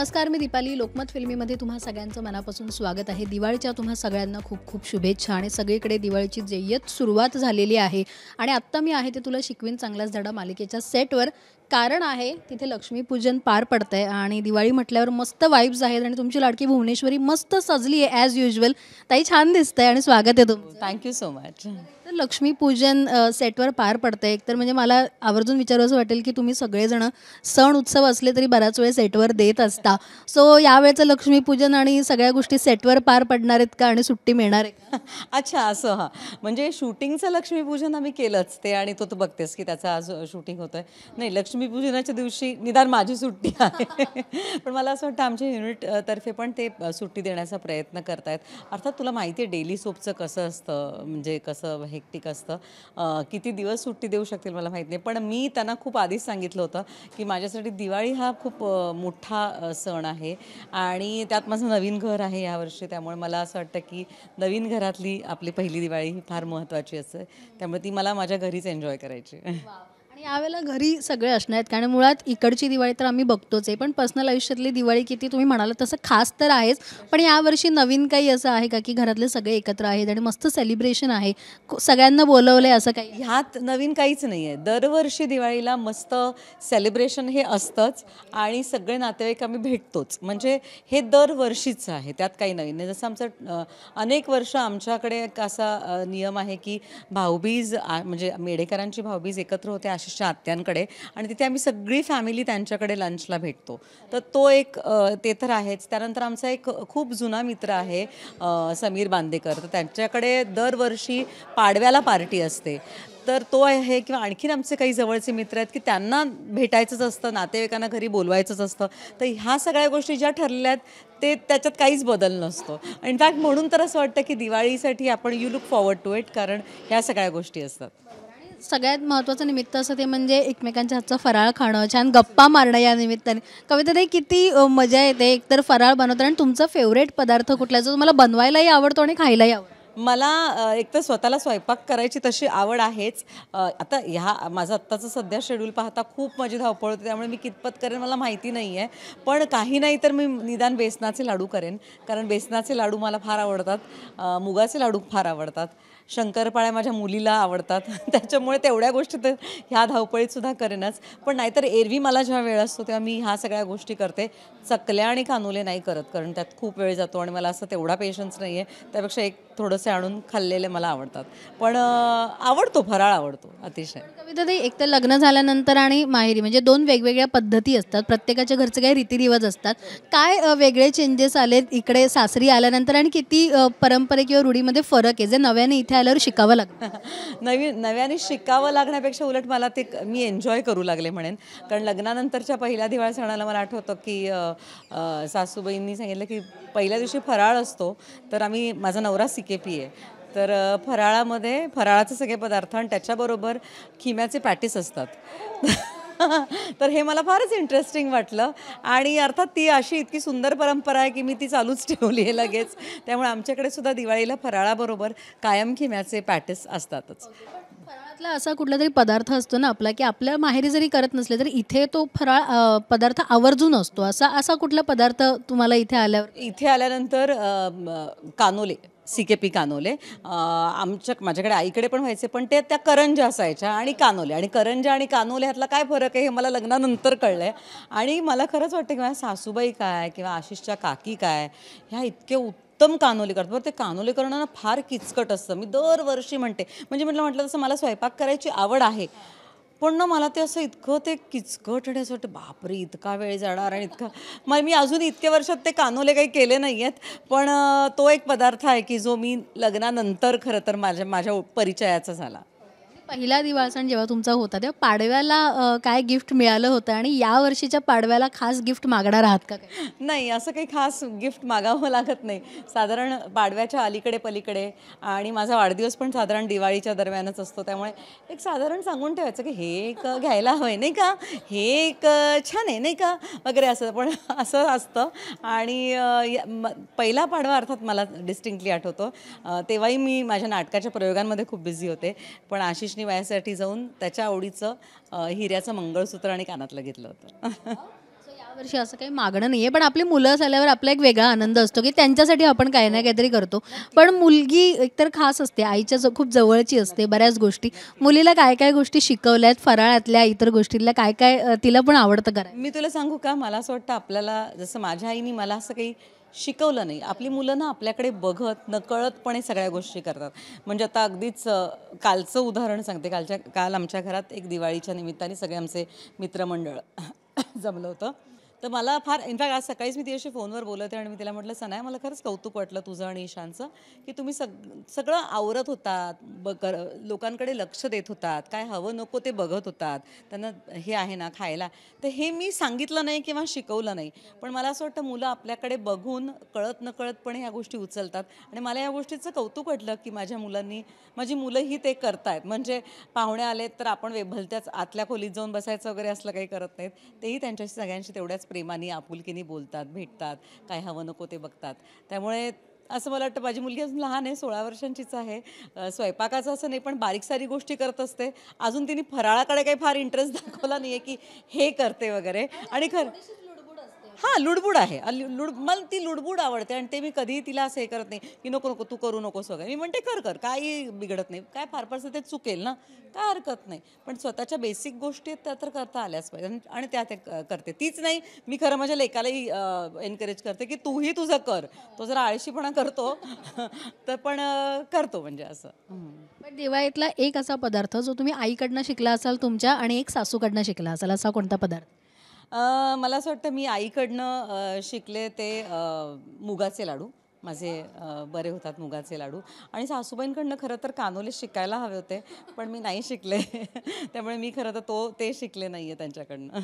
नमस्कार मी दीपाली लोकमत फिल्मी फिल्मीमध्ये तुम्हा सगळ्यांचं मनापासून स्वागत आहे दिवाळीच्या तुम्हा सगळ्यांना खूप खूप शुभेच्छा आणि सगळीकडे दिवाळीची जय्यत सुरुवात झालेली आहे आणि आत्ता मी आहे ते तुला शिकवीन चांगलाच धडा मालिकेच्या सेटवर कारण आहे तिथे लक्ष्मीपूजन पार पडतंय आहे आणि दिवाळी म्हटल्यावर मस्त वाईब्स आहेत आणि तुमची लाडकी भुवनेश्वरी मस्त सजली आहे ॲज युजल ताई छान दिसतंय आणि स्वागत आहे तुमचं थँक्यू सो मच तर लक्ष्मीपूजन सेटवर पार पडते आहे एकतर म्हणजे मला आवर्जून असं वाटेल की तुम्ही सगळेजण सण उत्सव असले तरी बऱ्याच वेळ सेटवर देत असता सो यावेळेचं लक्ष्मीपूजन आणि सगळ्या गोष्टी सेटवर पार पडणार आहेत का आणि सुट्टी मिळणार आहे अच्छा असं हां म्हणजे शूटिंगचं लक्ष्मीपूजन आम्ही केलंच ते आणि तो तू बघतेस की त्याचा आज शूटिंग होतं नाही लक्ष्मी लक्ष्मीपूजनाच्या दिवशी निदान माझी सुट्टी आहे पण मला असं वाटतं आमच्या तर्फे पण ते सुट्टी देण्याचा प्रयत्न करतायत अर्थात तुला माहिती आहे डेली सोपचं कसं असतं म्हणजे कसं हेक्टिक असतं किती दिवस सुट्टी देऊ शकतील मला माहीत नाही पण मी त्यांना खूप आधीच सांगितलं होतं की माझ्यासाठी दिवाळी हा खूप मोठा सण आहे आणि त्यात माझं नवीन घर आहे यावर्षी त्यामुळे मला असं वाटतं की नवीन घरातली आपली पहिली दिवाळी ही फार महत्त्वाची असते त्यामुळे ती मला माझ्या घरीच एन्जॉय करायची आणि यावेळेला घरी सगळे असणार आहेत कारण मुळात इकडची दिवाळी तर आम्ही बघतोच आहे पण पर्सनल आयुष्यातली दिवाळी किती तुम्ही म्हणाल तसं खास तर आहेच पण यावर्षी नवीन काही असं आहे का की घरातले सगळे एकत्र आहेत आणि मस्त सेलिब्रेशन आहे सगळ्यांना बोलवलं आहे असं काही ह्यात नवीन काहीच नाही आहे दरवर्षी दिवाळीला मस्त सेलिब्रेशन हे असतंच आणि सगळे नातेवाईक आम्ही भेटतोच म्हणजे हे दरवर्षीचं आहे त्यात काही नवीन नाही म्हणजे जसं आमचं अनेक वर्ष आमच्याकडे एक असा नियम आहे की भाऊबीज म्हणजे मेडेकरांची भाऊबीज एकत्र होते आशिषच्या आत्यांकडे आणि तिथे आम्ही सगळी फॅमिली त्यांच्याकडे लंचला भेटतो तर तो एक ते तर आहेच त्यानंतर आमचा एक खूप जुना मित्र आहे समीर बांदेकर तर त्यांच्याकडे दरवर्षी पाडव्याला पार्टी असते तर तो आहे किंवा आणखीन आमचे काही जवळचे मित्र आहेत की त्यांना भेटायचंच असतं नातेवाईकांना घरी बोलवायचंच असतं तर ह्या सगळ्या गोष्टी ज्या ठरल्या ते त्याच्यात काहीच बदल नसतो इनफॅक्ट म्हणून तर असं वाटतं की दिवाळीसाठी आपण you look forward to it कारण ह्या सगळ्या गोष्टी असतात सगळ्यात महत्त्वाचं निमित्त असं ते म्हणजे एकमेकांच्या हातचा फराळ खाणं छान गप्पा मारणं या निमित्ताने कविता किती मजा येते तर फराळ बनवतात आणि तुमचा फेवरेट पदार्थ कुठला जो तुम्हाला बनवायलाही आवडतो आणि खायलाही आवडतो मला एक तर स्वतःला स्वयंपाक करायची तशी आवड आहेच आता ह्या माझं आत्ताचं सध्या शेड्यूल पाहता खूप माझी धावपळ होते त्यामुळे मी कितपत करेन मला माहिती नाही आहे पण काही नाही तर मी निदान बेसनाचे लाडू करेन कारण बेसनाचे लाडू मला फार आवडतात मुगाचे लाडू फार आवडतात शंकरपाळ्या माझ्या मुलीला आवडतात त्याच्यामुळे तेवढ्या गोष्टी तर ह्या धावपळीतसुद्धा करेनच पण नाहीतर एरवी मला जेव्हा वेळ असतो तेव्हा मी ह्या सगळ्या गोष्टी करते चकल्या आणि कानुले नाही करत कारण त्यात खूप वेळ जातो आणि मला असं तेवढा पेशन्स नाही आहे त्यापेक्षा एक थोडंसे आणून खाल्लेले मला आवडतात पण आवडतो फराळ आवडतो अतिशय कविता एक तर लग्न झाल्यानंतर आणि माहेरी म्हणजे दोन वेगवेगळ्या पद्धती असतात प्रत्येकाच्या घरचे काही रीतिरिवाज असतात काय वेगळे चेंजेस आलेत इकडे सासरी आल्यानंतर आणि किती परंपरे किंवा रूढीमध्ये फरक आहे जे नव्याने इथे आल्यावर शिकावं लागतं नवीन नव्याने शिकावं लागण्यापेक्षा उलट मला ते मी एन्जॉय करू लागले म्हणेन कारण लग्नानंतरच्या पहिल्या दिवाळी सणाला मला आठवतं की सासूबाईंनी सांगितलं की पहिल्या दिवशी फराळ असतो तर आम्ही माझा नवरा सिक के पी ए तर फराळामध्ये फराळाचे सगळे पदार्थ आणि त्याच्याबरोबर खिम्याचे पॅटीस असतात तर हे मला फारच इंटरेस्टिंग वाटलं आणि अर्थात ती अशी इतकी सुंदर परंपरा आहे की मी ती चालूच ठेवली आहे लगेच त्यामुळे आमच्याकडे सुद्धा दिवाळीला फराळाबरोबर कायम खिम्याचे पॅटीस असतातच फराळातला असा कुठला तरी पदार्थ असतो ना आपला की आपल्या माहेरी जरी करत नसले तरी इथे तो फराळ पदार्थ आवर्जून असतो असा असा कुठला पदार्थ तुम्हाला इथे आल्यावर इथे आल्यानंतर कानोले सी के पी कानोले आमच्या माझ्याकडे आईकडे पण व्हायचे पण ते त्या करंजा असायच्या आणि कानोले आणि करंजा आणि कानोले ह्यातला काय फरक आहे हे मला लग्नानंतर कळलं आहे आणि मला खरंच वाटतं की माझ्या सासूबाई काय किंवा आशिषच्या काकी काय ह्या इतके उत्तम कानोले करतात बरं ते कानोले करणं ना फार किचकट असतं मी दरवर्षी म्हणते म्हणजे म्हटलं म्हटलं तसं मला स्वयंपाक करायची आवड आहे पण ना मला ते असं इतकं ते किचकट आणि असं वाटतं बापरे इतका वेळ जाणार आणि इतका मग मी अजून इतक्या वर्षात ते कानोले काही केले नाही आहेत पण तो एक पदार्थ आहे की जो मी लग्नानंतर खरं तर माझ्या माझ्या परिचयाचा झाला पहिला दिवाळ सण जेव्हा तुमचा होता तेव्हा पाडव्याला काय गिफ्ट मिळालं होतं आणि या वर्षीच्या पाडव्याला खास गिफ्ट मागणार आहात का नाही असं काही खास गिफ्ट मागावं लागत नाही साधारण पाडव्याच्या अलीकडे पलीकडे आणि माझा वाढदिवस पण साधारण दिवाळीच्या दरम्यानच असतो त्यामुळे एक साधारण सांगून ठेवायचं की हे एक घ्यायला हवं आहे नाही का हे एक छान आहे नाही का वगैरे असं पण असं असतं आणि पहिला पाडवा अर्थात मला डिस्टिंक्टली आठवतो तेव्हाही मी माझ्या नाटकाच्या प्रयोगांमध्ये खूप बिझी होते पण आशिष वैष्णी वयासाठी जाऊन त्याच्या आवडीचं हिऱ्याचं मंगळसूत्र आणि कानातलं घेतलं होतं वर्षी असं काही मागणं नाही आहे पण आपली मुलं असल्यावर आपला एक वेगळा आनंद असतो की त्यांच्यासाठी आपण काही ना काहीतरी करतो पण मुलगी एकतर खास असते आईच्या खूप जवळची असते बऱ्याच गोष्टी मुलीला काय काय गोष्टी शिकवल्या आहेत फराळातल्या इतर गोष्टीतल्या काय काय तिला पण आवडतं करा मी तुला सांगू का मला असं वाटतं आपल्याला जसं माझ्या आईने मला असं काही शिकवलं नाही आपली मुलं ना आपल्याकडे बघत नकळतपणे सगळ्या गोष्टी करतात म्हणजे आता अगदीच कालचं उदाहरण सांगते कालच्या काल आमच्या घरात एक दिवाळीच्या निमित्ताने सगळे आमचे मित्रमंडळ जमलं होतं तर मला फार इनफॅक्ट आज सकाळीच मी तिच्याशी फोनवर बोलत आहे आणि मी तिला म्हटलं सनाय मला खरंच कौतुक वाटलं तुझं आणि ईशानचं की तुम्ही सग सगळं आवरत होतात ब लोकांकडे लक्ष देत होतात काय हवं नको ते बघत होतात त्यांना हे आहे ना खायला तर हे मी सांगितलं नाही किंवा शिकवलं नाही पण मला असं वाटतं मुलं आपल्याकडे बघून कळत नकळतपणे ह्या गोष्टी उचलतात आणि मला या गोष्टीचं कौतुक वाटलं की माझ्या मुलांनी माझी मुलंही ते करतायत म्हणजे पाहुणे आले तर आपण वेभलत्याच आतल्या खोलीत जाऊन बसायचं वगैरे असलं काही करत नाहीत तेही त्यांच्याशी सगळ्यांशी तेवढ्याच प्रेमाने आपुलकीने बोलतात भेटतात काय हवं नको ते बघतात त्यामुळे असं मला वाटतं माझी मुलगी अजून लहान आहे सोळा वर्षांचीच आहे स्वयंपाकाचं असं नाही पण बारीक सारी गोष्टी करत असते अजून तिने फराळाकडे काही फार इंटरेस्ट दाखवला नाही आहे की हे करते वगैरे आणि खरं हां लुडबुड आहे लुड मला ती लुडबुड आवडते आणि ते मी कधीही तिला असं हे करत नाही की नको नको तू करू नकोस वगैरे मी म्हणते कर कर काही बिघडत नाही काय फार फारसं ते चुकेल ना काय हरकत नाही पण स्वतःच्या बेसिक गोष्टी आहेत त्या तर करता आल्याच पाहिजे आणि त्या ते करते तीच नाही मी खरं माझ्या लेकालाही एनकरेज करते की तूही तुझं कर तो जरा आळशीपणा करतो तर पण करतो म्हणजे असं पण दिवाळीतला एक असा पदार्थ जो तुम्ही आईकडनं शिकला असाल तुमच्या आणि एक सासूकडनं शिकला असाल असा कोणता पदार्थ मला असं वाटतं मी आईकडनं शिकले ते मुगाचे लाडू माझे बरे होतात मुगाचे लाडू आणि सासूबाईंकडनं खरं तर कानोले शिकायला हवे होते पण मी नाही शिकले त्यामुळे मी खरं तर तो ते शिकले नाही आहे त्यांच्याकडनं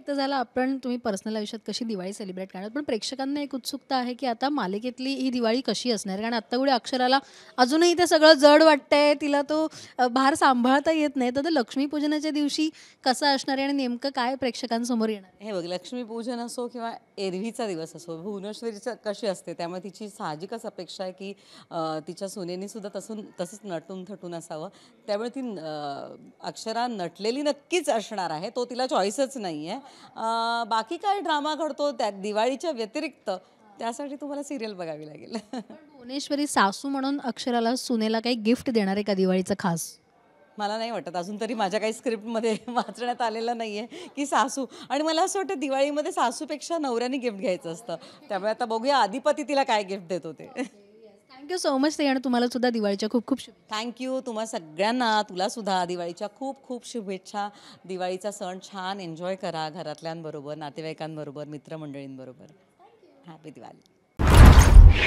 एक तर झाला आपण तुम्ही पर्सनल आयुष्यात कशी दिवाळी सेलिब्रेट करणार पण प्रेक्षकांना एक उत्सुकता आहे की आता मालिकेतली ही दिवाळी कशी असणार कारण आत्ता कुठे अक्षराला अजूनही ते सगळं जड वाटतंय तिला तो भार सांभाळता येत नाही तर लक्ष्मीपूजनाच्या दिवशी कसं असणार आहे आणि नेमकं काय प्रेक्षकांसमोर येणार हे बघ लक्ष्मीपूजन असो किंवा एरवीचा दिवस असो भुवनेश्वरीचा कशी असते त्यामुळे तिची साहजिकच अपेक्षा आहे की तिच्या सुनेनी सुद्धा तसून तसंच नटून थटून असावं त्यामुळे ती अक्षरा नटलेली नक्कीच असणार आहे तो तिला चॉईसच नाही आहे बाकी काय ड्रामा घडतो त्या दिवाळीच्या व्यतिरिक्त त्यासाठी तुम्हाला सिरियल बघावी लागेल भुवनेश्वरी सासू म्हणून अक्षराला सुनेला काही गिफ्ट देणार आहे का दिवाळीचं खास मला नाही वाटत अजून तरी माझ्या काही स्क्रिप्टमध्ये वाचण्यात आलेलं नाही आहे की सासू आणि मला असं वाटतं दिवाळीमध्ये सासूपेक्षा नवऱ्याने गिफ्ट घ्यायचं असतं त्यामुळे आता बघूया अधिपती तिला काय गिफ्ट देत होते थँक्यू सो मच ते आणि तुम्हाला सुद्धा दिवाळीच्या खूप खूप शुभेच्छा थँक्यू तुम्हा सगळ्यांना तुला सुद्धा दिवाळीच्या खूप खूप शुभेच्छा दिवाळीचा सण छान एन्जॉय करा घरातल्यांबरोबर नातेवाईकांबरोबर मित्रमंडळींबरोबर हॅपी दिवाळी